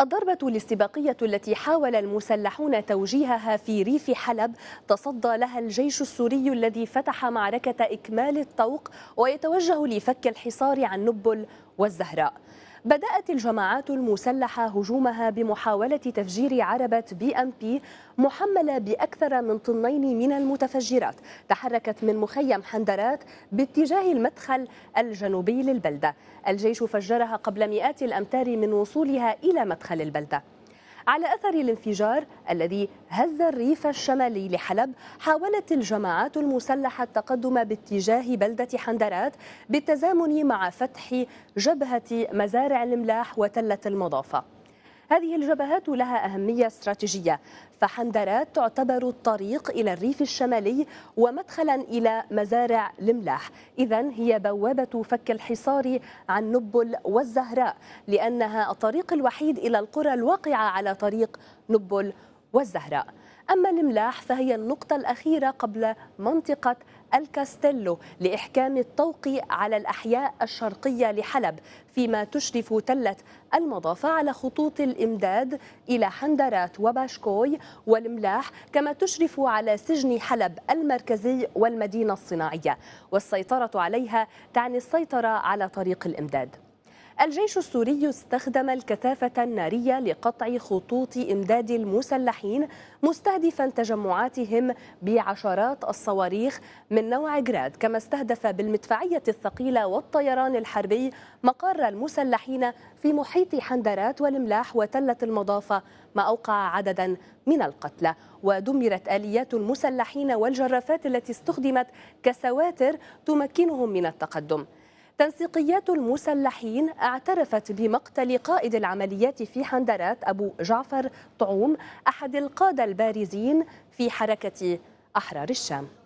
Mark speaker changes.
Speaker 1: الضربة الاستباقية التي حاول المسلحون توجيهها في ريف حلب تصدى لها الجيش السوري الذي فتح معركة إكمال الطوق ويتوجه لفك الحصار عن نبل والزهراء بدأت الجماعات المسلحة هجومها بمحاولة تفجير عربة بي أم بي محملة بأكثر من طنين من المتفجرات تحركت من مخيم حندرات باتجاه المدخل الجنوبي للبلدة الجيش فجرها قبل مئات الأمتار من وصولها إلى مدخل البلدة على أثر الانفجار الذي هز الريف الشمالي لحلب حاولت الجماعات المسلحة التقدم باتجاه بلدة حندرات بالتزامن مع فتح جبهة مزارع الاملاح وتلة المضافة هذه الجبهات لها أهمية استراتيجية فحندرات تعتبر الطريق إلى الريف الشمالي ومدخلا إلى مزارع الملاح إذا هي بوابة فك الحصار عن نبل والزهراء لأنها الطريق الوحيد إلى القرى الواقعة على طريق نبل والزهراء أما الملاح فهي النقطة الأخيرة قبل منطقة الكاستيلو لإحكام الطوق على الأحياء الشرقية لحلب فيما تشرف تلة المضافة على خطوط الإمداد إلى حندرات وباشكوي والملاح كما تشرف على سجن حلب المركزي والمدينة الصناعية والسيطرة عليها تعني السيطرة على طريق الإمداد الجيش السوري استخدم الكثافة النارية لقطع خطوط إمداد المسلحين مستهدفا تجمعاتهم بعشرات الصواريخ من نوع جراد كما استهدف بالمدفعية الثقيلة والطيران الحربي مقر المسلحين في محيط حندرات والملاح وتلة المضافة ما أوقع عددا من القتلى ودمرت آليات المسلحين والجرافات التي استخدمت كسواتر تمكنهم من التقدم تنسيقيات المسلحين اعترفت بمقتل قائد العمليات في حندرات أبو جعفر طعوم أحد القادة البارزين في حركة أحرار الشام